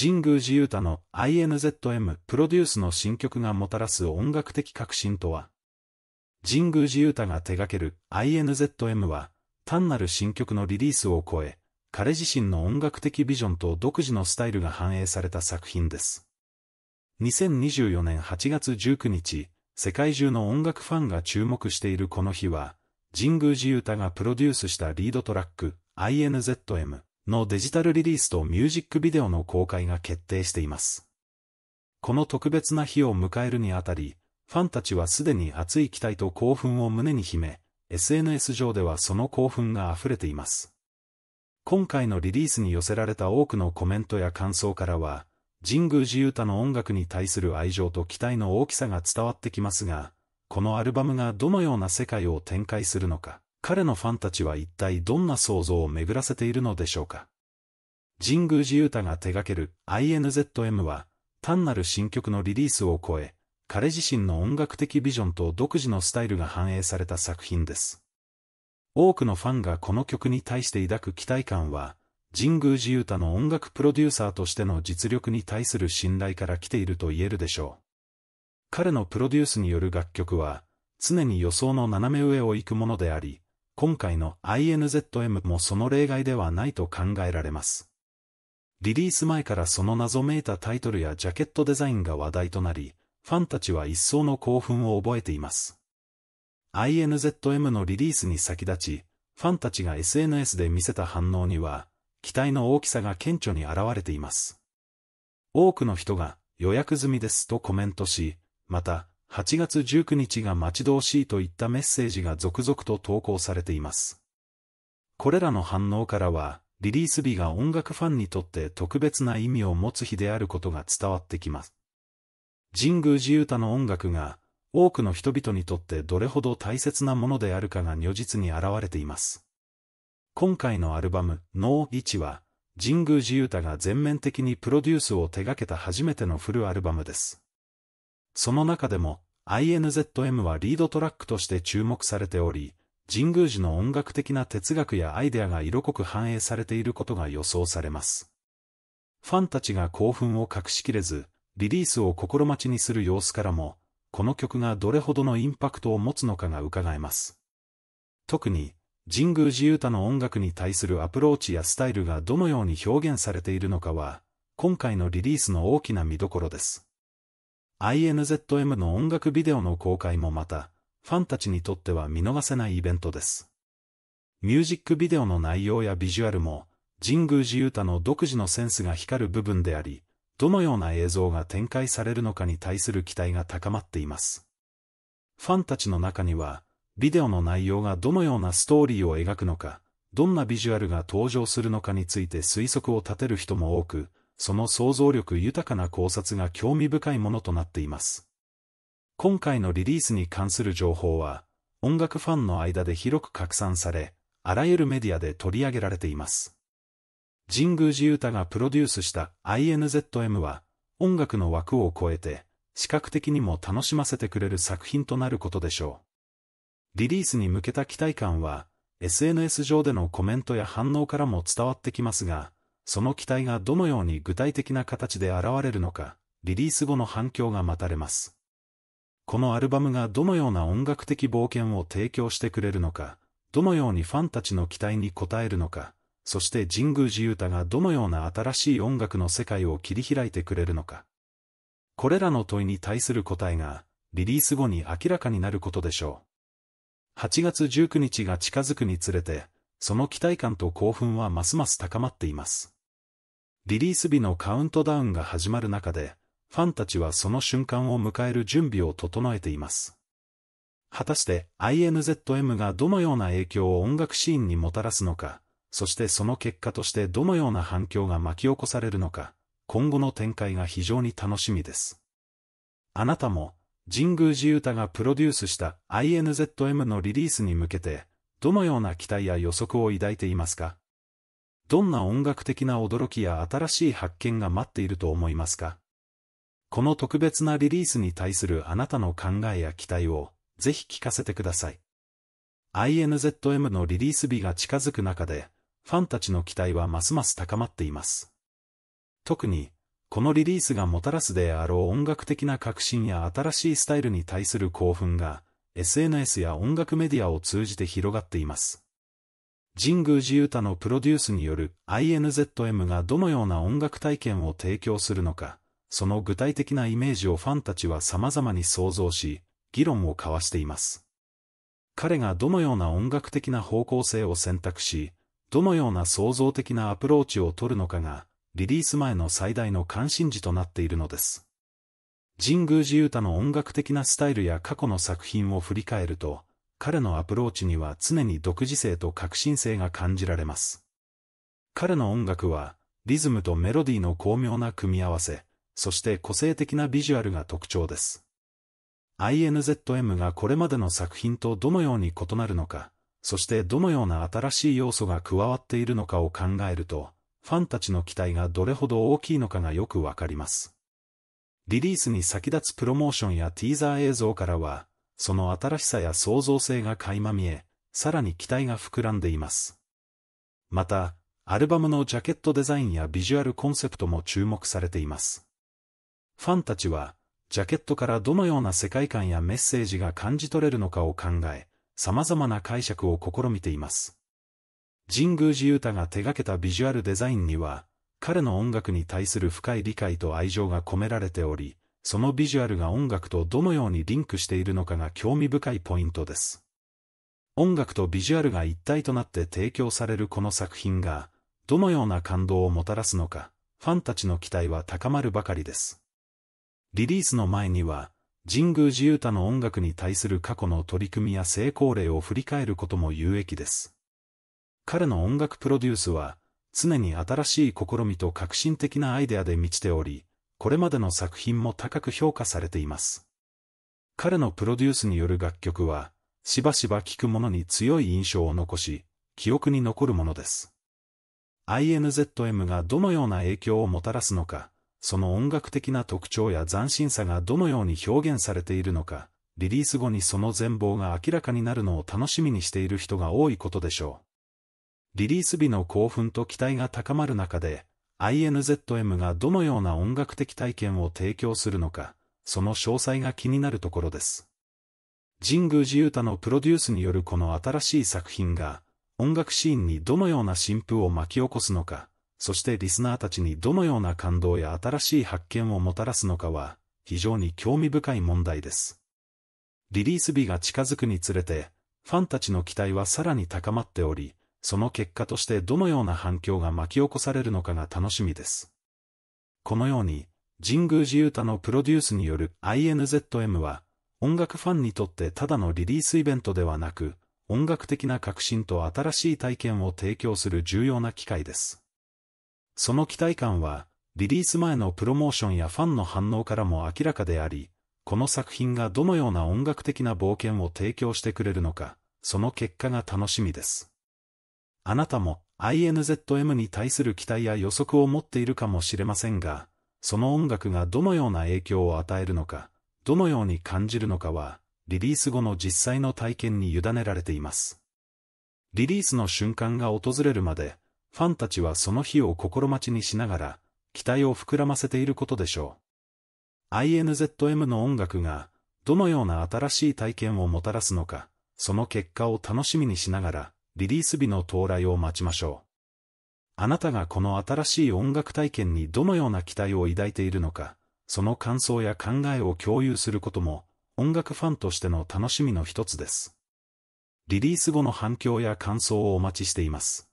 神宮寺勇太の INZM プロデュースの新曲がもたらす音楽的革新とは神宮寺勇太が手掛ける INZM は、単なる新曲のリリースを超え、彼自身の音楽的ビジョンと独自のスタイルが反映された作品です。2024年8月19日、世界中の音楽ファンが注目しているこの日は、神宮寺勇太がプロデュースしたリードトラック、INZM。のデジタルリリースとミュージックビデオの公開が決定しています。この特別な日を迎えるにあたり、ファンたちはすでに熱い期待と興奮を胸に秘め、SNS 上ではその興奮が溢れています。今回のリリースに寄せられた多くのコメントや感想からは、神宮寺勇太の音楽に対する愛情と期待の大きさが伝わってきますが、このアルバムがどのような世界を展開するのか。彼のファンたちは一体どんな想像を巡らせているのでしょうか。神宮寺勇太が手掛ける INZM は、単なる新曲のリリースを超え、彼自身の音楽的ビジョンと独自のスタイルが反映された作品です。多くのファンがこの曲に対して抱く期待感は、神宮寺勇太の音楽プロデューサーとしての実力に対する信頼から来ていると言えるでしょう。彼のプロデュースによる楽曲は、常に予想の斜め上を行くものであり、今回の INZM もその例外ではないと考えられます。リリース前からその謎めいたタイトルやジャケットデザインが話題となり、ファンたちは一層の興奮を覚えています。INZM のリリースに先立ち、ファンたちが SNS で見せた反応には、期待の大きさが顕著に現れています。多くの人が予約済みですとコメントし、また、8月19日が待ち遠しいといったメッセージが続々と投稿されています。これらの反応からは、リリース日が音楽ファンにとって特別な意味を持つ日であることが伝わってきます。神宮寺勇太の音楽が、多くの人々にとってどれほど大切なものであるかが如実に現れています。今回のアルバム、ノー・イは、神宮寺勇太が全面的にプロデュースを手掛けた初めてのフルアルバムです。その中でも、INZM はリードトラックとして注目されており、神宮寺の音楽的な哲学やアイデアが色濃く反映されていることが予想されます。ファンたちが興奮を隠しきれず、リリースを心待ちにする様子からも、この曲がどれほどのインパクトを持つのかが伺えます。特に、神宮寺歌の音楽に対するアプローチやスタイルがどのように表現されているのかは、今回のリリースの大きな見どころです。INZM の音楽ビデオの公開もまた、ファンたちにとっては見逃せないイベントです。ミュージックビデオの内容やビジュアルも、神宮寺勇太の独自のセンスが光る部分であり、どのような映像が展開されるのかに対する期待が高まっています。ファンたちの中には、ビデオの内容がどのようなストーリーを描くのか、どんなビジュアルが登場するのかについて推測を立てる人も多く、その想像力豊かな考察が興味深いものとなっています。今回のリリースに関する情報は、音楽ファンの間で広く拡散され、あらゆるメディアで取り上げられています。神宮寺歌がプロデュースした INZM は、音楽の枠を超えて、視覚的にも楽しませてくれる作品となることでしょう。リリースに向けた期待感は、SNS 上でのコメントや反応からも伝わってきますが、その期待がどのように具体的な形で現れるのか、リリース後の反響が待たれます。このアルバムがどのような音楽的冒険を提供してくれるのか、どのようにファンたちの期待に応えるのか、そして神宮寺勇太がどのような新しい音楽の世界を切り開いてくれるのか。これらの問いに対する答えが、リリース後に明らかになることでしょう。8月19日が近づくにつれて、その期待感と興奮はますます高まっています。リリース日のカウントダウンが始まる中で、ファンたちはその瞬間を迎える準備を整えています。果たして INZM がどのような影響を音楽シーンにもたらすのか、そしてその結果としてどのような反響が巻き起こされるのか、今後の展開が非常に楽しみです。あなたも、神宮寺歌がプロデュースした INZM のリリースに向けて、どのような期待や予測を抱いていますかどんな音楽的な驚きや新しい発見が待っていると思いますかこの特別なリリースに対するあなたの考えや期待を、ぜひ聞かせてください。INZM のリリース日が近づく中で、ファンたちの期待はますます高まっています。特に、このリリースがもたらすであろう音楽的な革新や新しいスタイルに対する興奮が、SNS や音楽メディアを通じて広がっています。神宮寺歌のプロデュースによる INZM がどのような音楽体験を提供するのか、その具体的なイメージをファンたちは様々に想像し、議論を交わしています。彼がどのような音楽的な方向性を選択し、どのような創造的なアプローチを取るのかが、リリース前の最大の関心事となっているのです。神宮寺歌の音楽的なスタイルや過去の作品を振り返ると、彼のアプローチには常に独自性と革新性が感じられます。彼の音楽は、リズムとメロディーの巧妙な組み合わせ、そして個性的なビジュアルが特徴です。INZM がこれまでの作品とどのように異なるのか、そしてどのような新しい要素が加わっているのかを考えると、ファンたちの期待がどれほど大きいのかがよくわかります。リリースに先立つプロモーションやティーザー映像からは、その新しさや創造性が垣間見え、さらに期待が膨らんでいます。また、アルバムのジャケットデザインやビジュアルコンセプトも注目されています。ファンたちは、ジャケットからどのような世界観やメッセージが感じ取れるのかを考え、様々な解釈を試みています。神宮寺勇太が手掛けたビジュアルデザインには、彼の音楽に対する深い理解と愛情が込められており、そのビジュアルが音楽とどのようにリンクしているのかが興味深いポイントです。音楽とビジュアルが一体となって提供されるこの作品が、どのような感動をもたらすのか、ファンたちの期待は高まるばかりです。リリースの前には、神宮寺勇太の音楽に対する過去の取り組みや成功例を振り返ることも有益です。彼の音楽プロデュースは、常に新しい試みと革新的なアイデアで満ちており、これまでの作品も高く評価されています。彼のプロデュースによる楽曲は、しばしば聴くものに強い印象を残し、記憶に残るものです。INZM がどのような影響をもたらすのか、その音楽的な特徴や斬新さがどのように表現されているのか、リリース後にその全貌が明らかになるのを楽しみにしている人が多いことでしょう。リリース日の興奮と期待が高まる中で、INZM がどのような音楽的体験を提供するのか、その詳細が気になるところです。神宮寺勇太のプロデュースによるこの新しい作品が、音楽シーンにどのような新風を巻き起こすのか、そしてリスナーたちにどのような感動や新しい発見をもたらすのかは、非常に興味深い問題です。リリース日が近づくにつれて、ファンたちの期待はさらに高まっており、その結果としてどのような反響が巻き起こされるのかが楽しみです。このように、神宮寺勇太のプロデュースによる INZM は、音楽ファンにとってただのリリースイベントではなく、音楽的な革新と新しい体験を提供する重要な機会です。その期待感は、リリース前のプロモーションやファンの反応からも明らかであり、この作品がどのような音楽的な冒険を提供してくれるのか、その結果が楽しみです。あなたも INZM に対する期待や予測を持っているかもしれませんが、その音楽がどのような影響を与えるのか、どのように感じるのかは、リリース後の実際の体験に委ねられています。リリースの瞬間が訪れるまで、ファンたちはその日を心待ちにしながら、期待を膨らませていることでしょう。INZM の音楽が、どのような新しい体験をもたらすのか、その結果を楽しみにしながら、リリース日の到来を待ちましょう。あなたがこの新しい音楽体験にどのような期待を抱いているのか、その感想や考えを共有することも、音楽ファンとしての楽しみの一つです。リリース後の反響や感想をお待ちしています。